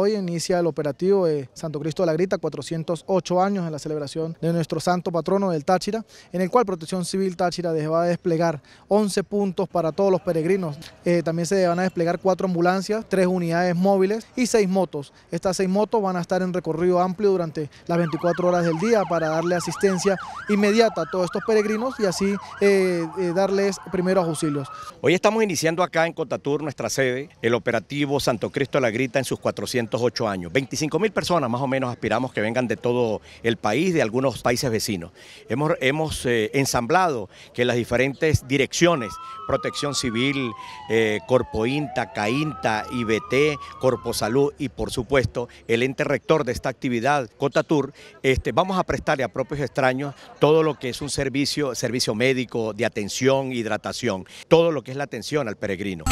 hoy inicia el operativo de Santo Cristo de la Grita, 408 años en la celebración de nuestro santo patrono del Táchira, en el cual Protección Civil Táchira va a desplegar 11 puntos para todos los peregrinos. Eh, también se van a desplegar cuatro ambulancias, tres unidades móviles y seis motos. Estas seis motos van a estar en recorrido amplio durante las 24 horas del día para darle asistencia inmediata a todos estos peregrinos y así eh, eh, darles primeros auxilios. Hoy estamos iniciando acá en Cotatur, nuestra sede, el operativo Santo Cristo de la Grita en sus 400 ocho años. 25 mil personas más o menos aspiramos que vengan de todo el país, de algunos países vecinos. Hemos, hemos eh, ensamblado que las diferentes direcciones, Protección Civil, eh, inta Cainta, IBT, Salud y por supuesto el ente rector de esta actividad, Cotatur, este, vamos a prestarle a propios extraños todo lo que es un servicio, servicio médico, de atención, hidratación, todo lo que es la atención al peregrino.